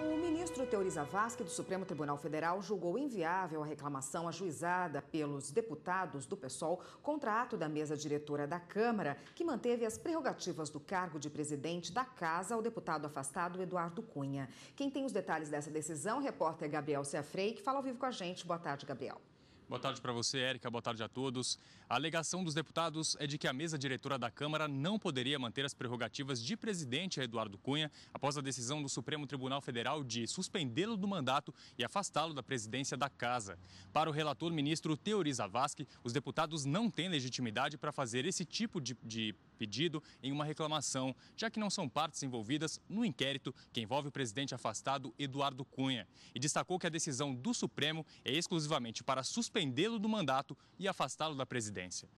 O ministro Teori Zavascki do Supremo Tribunal Federal julgou inviável a reclamação ajuizada pelos deputados do PSOL contra ato da mesa diretora da Câmara, que manteve as prerrogativas do cargo de presidente da casa ao deputado afastado Eduardo Cunha. Quem tem os detalhes dessa decisão, o repórter Gabriel Seafrei, que fala ao vivo com a gente. Boa tarde, Gabriel. Boa tarde para você, Érica. Boa tarde a todos. A alegação dos deputados é de que a mesa diretora da Câmara não poderia manter as prerrogativas de presidente Eduardo Cunha após a decisão do Supremo Tribunal Federal de suspendê-lo do mandato e afastá-lo da presidência da Casa. Para o relator ministro Teori Zavascki, os deputados não têm legitimidade para fazer esse tipo de, de pedido em uma reclamação, já que não são partes envolvidas no inquérito que envolve o presidente afastado Eduardo Cunha. E destacou que a decisão do Supremo é exclusivamente para suspendê-lo do mandato e afastá-lo da presidência.